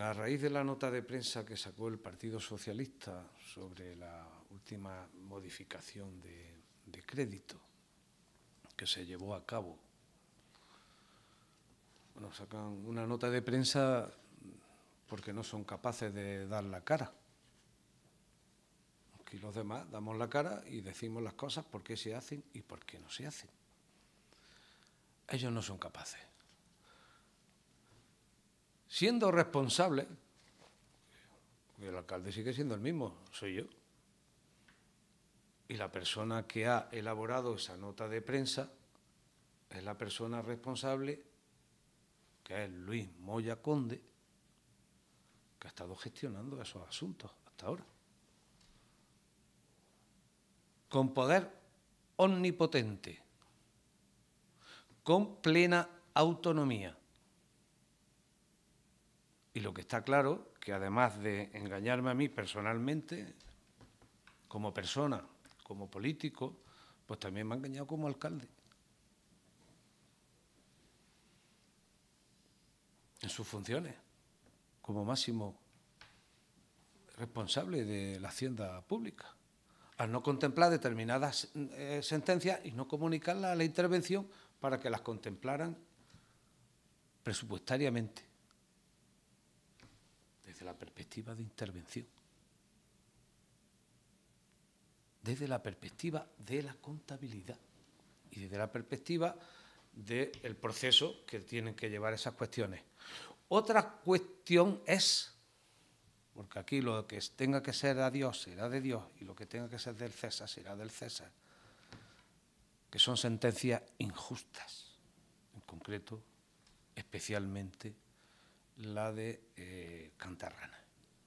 a raíz de la nota de prensa que sacó el Partido Socialista sobre la última modificación de, de crédito que se llevó a cabo, bueno, sacan una nota de prensa porque no son capaces de dar la cara. Aquí los demás damos la cara y decimos las cosas por qué se hacen y por qué no se hacen. Ellos no son capaces siendo responsable, el alcalde sigue siendo el mismo, soy yo, y la persona que ha elaborado esa nota de prensa es la persona responsable, que es Luis Moya Conde, que ha estado gestionando esos asuntos hasta ahora. Con poder omnipotente, con plena autonomía y lo que está claro, que además de engañarme a mí personalmente, como persona, como político, pues también me ha engañado como alcalde. En sus funciones, como máximo responsable de la hacienda pública. Al no contemplar determinadas eh, sentencias y no comunicarlas a la intervención para que las contemplaran presupuestariamente desde la perspectiva de intervención, desde la perspectiva de la contabilidad y desde la perspectiva del proceso que tienen que llevar esas cuestiones. Otra cuestión es, porque aquí lo que tenga que ser a Dios será de Dios y lo que tenga que ser del César será del César, que son sentencias injustas, en concreto, especialmente la de eh, Cantarrana,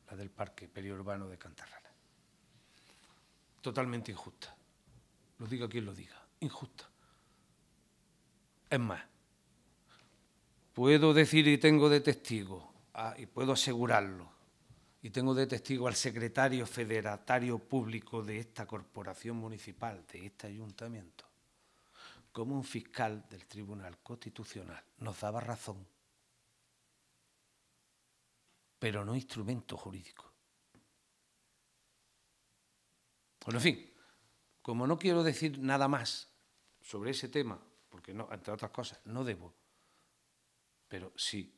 la del parque periurbano de Cantarrana. Totalmente injusta. Lo diga quien lo diga, injusta. Es más, puedo decir y tengo de testigo, ah, y puedo asegurarlo, y tengo de testigo al secretario federatario público de esta corporación municipal, de este ayuntamiento, como un fiscal del Tribunal Constitucional nos daba razón pero no instrumento jurídico. Bueno, en fin, como no quiero decir nada más sobre ese tema, porque no, entre otras cosas, no debo, pero sí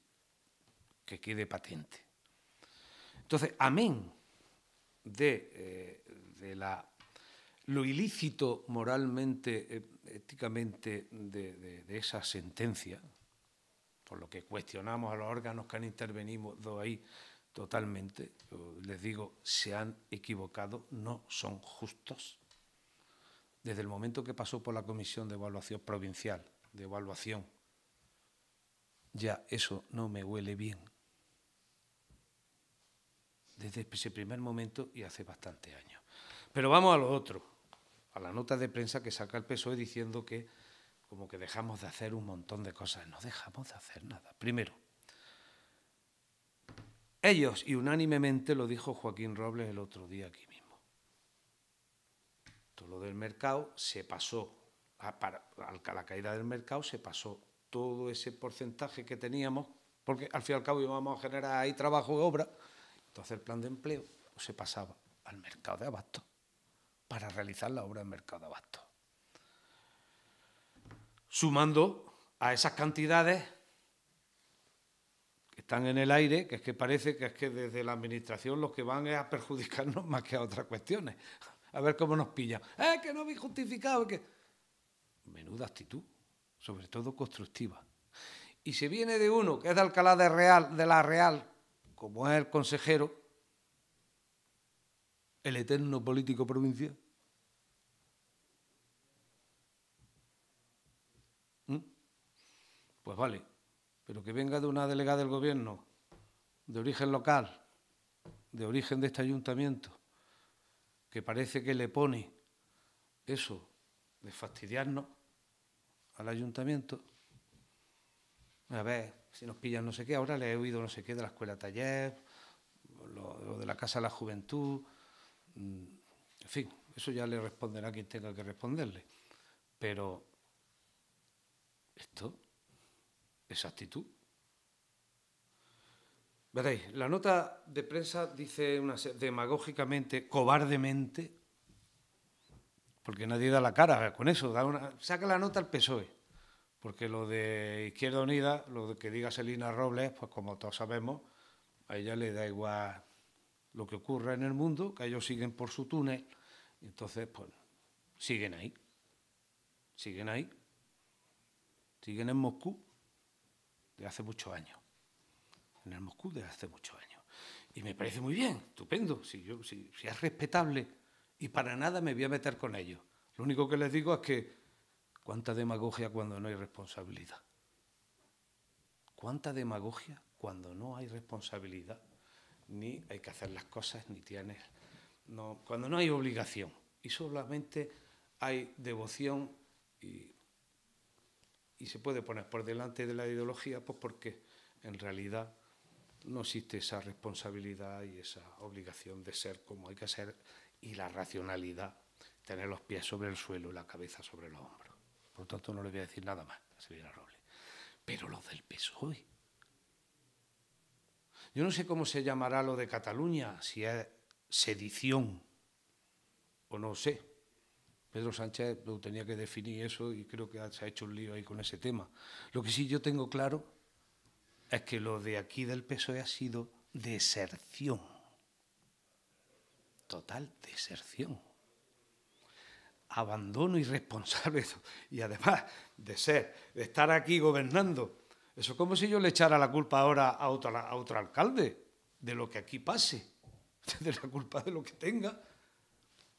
que quede patente. Entonces, amén de, eh, la, lo ilícito moralmente, eh, éticamente de esa sentencia, por lo que cuestionamos a los órganos que han intervenido ahí totalmente, les digo, se han equivocado, no son justos. Desde el momento que pasó por la Comisión de Evaluación Provincial, de Evaluación, ya eso no me huele bien. Desde ese primer momento y hace bastante años. Pero vamos a lo otro, a la nota de prensa que saca el PSOE diciendo que como que dejamos de hacer un montón de cosas. No dejamos de hacer nada. Primero, ellos, y unánimemente lo dijo Joaquín Robles el otro día aquí mismo, todo lo del mercado se pasó, a, la caída del mercado se pasó todo ese porcentaje que teníamos, porque al fin y al cabo íbamos a generar ahí trabajo y obra, entonces el plan de empleo se pasaba al mercado de abasto para realizar la obra del mercado de abasto sumando a esas cantidades que están en el aire, que es que parece que es que desde la administración los que van es a perjudicarnos más que a otras cuestiones. A ver cómo nos pillan. ¡Eh, que no habéis justificado! Que... Menuda actitud, sobre todo constructiva. Y se viene de uno que es de Alcalá de, Real, de la Real, como es el consejero, el eterno político provincial, pues vale, pero que venga de una delegada del gobierno, de origen local, de origen de este ayuntamiento, que parece que le pone eso de fastidiarnos al ayuntamiento, a ver, si nos pillan no sé qué, ahora le he oído no sé qué de la escuela taller, lo, de la casa de la juventud, mm, en fin, eso ya le responderá quien tenga que responderle. Pero esto actitud, Veréis, la nota de prensa dice una, demagógicamente, cobardemente, porque nadie da la cara con eso, saca la nota al PSOE, porque lo de Izquierda Unida, lo que diga Selina Robles, pues como todos sabemos, a ella le da igual lo que ocurra en el mundo, que ellos siguen por su túnel, y entonces, pues, siguen ahí, siguen ahí, siguen en Moscú de hace muchos años, en el Moscú de hace muchos años. Y me parece muy bien, estupendo, si, si, es respetable y para nada me voy a meter con ello. Lo único que les digo es que cuánta demagogia cuando no hay responsabilidad. Cuánta demagogia cuando no hay responsabilidad, ni hay que hacer las cosas, ni tienes... No, cuando no hay obligación y solamente hay devoción y y se puede poner por delante de la ideología, pues porque en realidad no existe esa responsabilidad y esa obligación de ser como hay que ser y la racionalidad, tener los pies sobre el suelo y la cabeza sobre los hombros. Por lo tanto, no le voy a decir nada más a Silvina Robles. Pero los del PSOE. Yo no sé cómo se llamará lo de Cataluña, si es sedición o no sé Pedro Sánchez lo tenía que definir eso y creo que se ha hecho un lío ahí con ese tema. Lo que sí yo tengo claro es que lo de aquí del PSOE ha sido deserción. Total deserción. Abandono irresponsable. Y además de ser, de estar aquí gobernando. Eso es como si yo le echara la culpa ahora a a otro alcalde de lo que aquí pase, de la culpa de lo que tenga.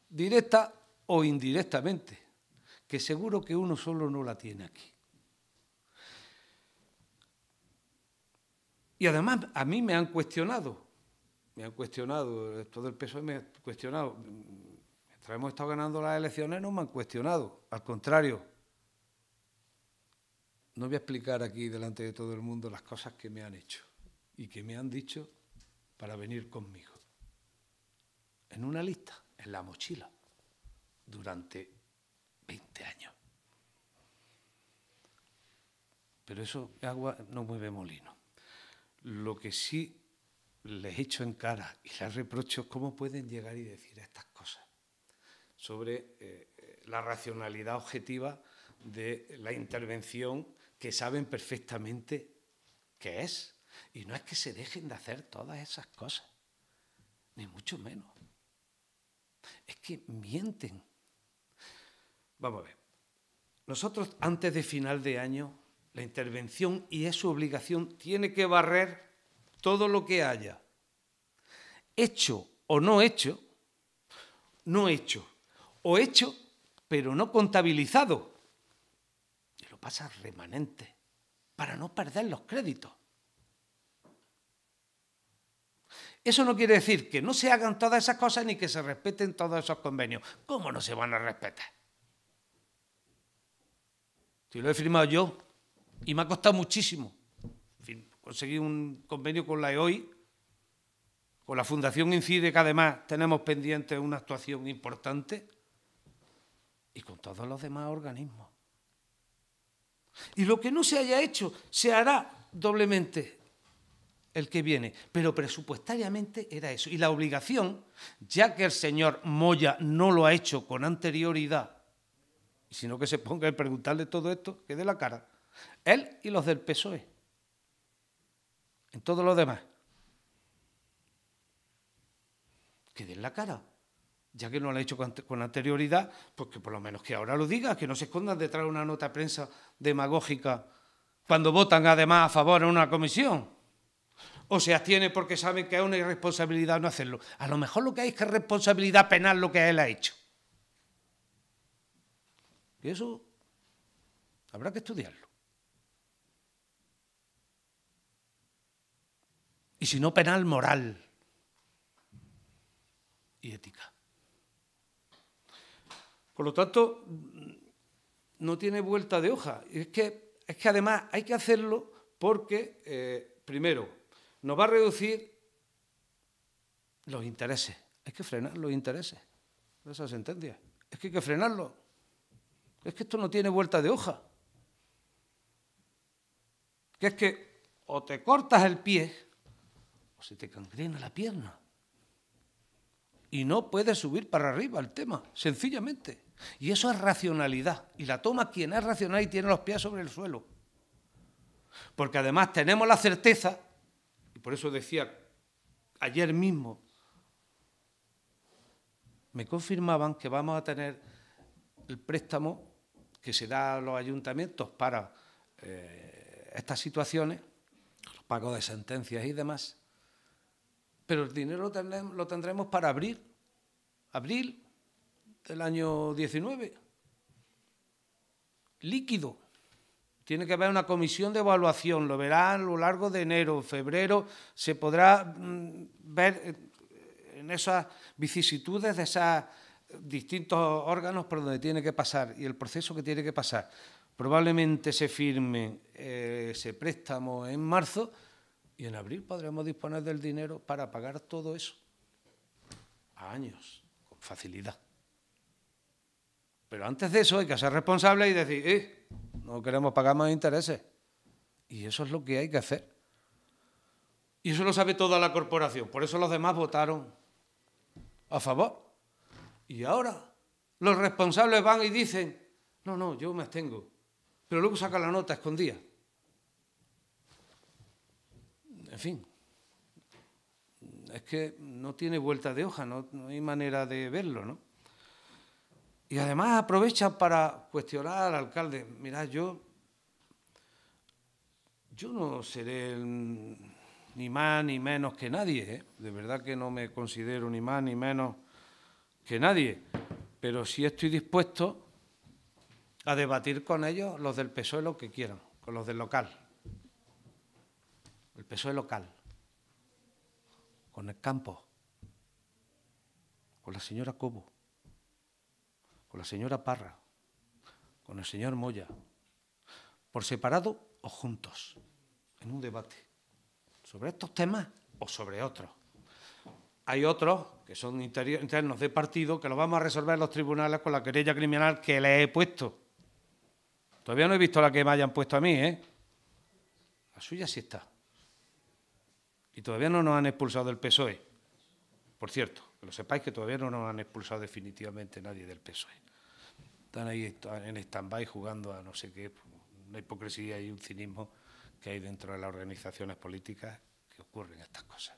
Directa o indirectamente, que seguro que uno solo no la tiene aquí. Y además a mí me han cuestionado, me han cuestionado, todo el peso e me ha cuestionado. Mientras hemos estado ganando las elecciones no me han cuestionado, al contrario. No voy a explicar aquí delante de todo el mundo las cosas que me han hecho y que me han dicho para venir conmigo. En una lista, en la mochila durante 20 años. Pero eso, agua no mueve molino. Lo que sí les echo en cara y les reprocho es cómo pueden llegar y decir estas cosas sobre eh, eh, la racionalidad objetiva de la intervención que saben perfectamente qué es. Y no es que se dejen de hacer todas esas cosas, ni mucho menos. Es que mienten Vamos a ver. Nosotros antes de final de año, la intervención, y es su obligación, tiene que barrer todo lo que haya. Hecho o no hecho, no hecho. O hecho, pero no contabilizado. Y lo pasa remanente, para no perder los créditos. Eso no quiere decir que no se hagan todas esas cosas ni que se respeten todos esos convenios. ¿Cómo no se van a respetar? Si lo he firmado yo y me ha costado muchísimo. En conseguí un convenio con la EOI, con la Fundación Incide, que además tenemos pendiente una actuación importante, y con todos los demás organismos. Y lo que no se haya hecho se hará doblemente el que viene, pero presupuestariamente era eso. Y la obligación, ya que el señor Moya no lo ha hecho con anterioridad sino que se ponga a preguntarle todo esto, quede dé la cara. Él y los del PSOE. En todo lo demás. quede la cara. Ya que no lo ha hecho con anterioridad, pues que por lo menos que ahora lo diga, que no se escondan detrás de una nota de prensa demagógica cuando votan además a favor en una comisión. O se abstiene porque saben que es una irresponsabilidad no hacerlo. A lo mejor lo que hay es que es responsabilidad penal lo que él ha hecho. Y eso habrá que estudiarlo. Y si no, penal moral y ética. Por lo tanto, no tiene vuelta de hoja. Es que, es que además hay que hacerlo porque, eh, primero, nos va a reducir los intereses. Hay que frenar los intereses. Esa sentencia. Es que hay que frenarlo. Es que esto no tiene vuelta de hoja. Que es que o te cortas el pie o se te cangrena la pierna. Y no puedes subir para arriba el tema, sencillamente. Y eso es racionalidad. Y la toma quien es racional y tiene los pies sobre el suelo. Porque además tenemos la certeza, y por eso decía ayer mismo, me confirmaban que vamos a tener el préstamo que se da a los ayuntamientos para eh, estas situaciones, los pagos de sentencias y demás, pero el dinero lo tendremos, para abril, abril del año 19, líquido. Tiene que haber una comisión de evaluación, lo verán a lo largo de enero, febrero, se podrá mm, ver eh, en esas vicisitudes de esas distintos órganos por donde tiene que pasar y el proceso que tiene que pasar. Probablemente se firme eh, ese préstamo en marzo y en abril podremos disponer del dinero para pagar todo eso. A años, con facilidad. Pero antes de eso hay que ser responsable y decir, eh, no queremos pagar más intereses. Y eso es lo que hay que hacer. Y eso lo sabe toda la corporación. Por eso los demás votaron a favor. ¿Y ahora? Los responsables van y dicen, no, no, yo me abstengo. Pero luego saca la nota escondida. En fin, es que no tiene vuelta de hoja, no, hay manera de verlo, ¿no? Y además aprovecha para cuestionar al alcalde. mira, yo, yo no seré ni más ni menos que nadie, ¿eh? de verdad que no me considero ni más ni menos que nadie, pero sí estoy dispuesto a debatir con ellos, los del PSOE, lo que quieran, con los del local. El PSOE local, con el campo, con la señora Cobo, con la señora Parra, con el señor Moya, por separado o juntos, en un debate, sobre estos temas o sobre otros hay otros que son internos de partido que lo vamos a resolver en los tribunales con la querella criminal que le he puesto. Todavía no he visto la que me hayan puesto a mí, ¿eh? La suya sí está. Y todavía no nos han expulsado del PSOE. Por cierto, que lo sepáis que todavía no nos han expulsado definitivamente nadie del PSOE. Están ahí en stand-by jugando a no sé qué, pues, una hipocresía y un cinismo que hay dentro de las organizaciones políticas que ocurren estas cosas.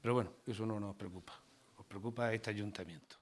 Pero bueno, eso no nos preocupa, nos preocupa este ayuntamiento.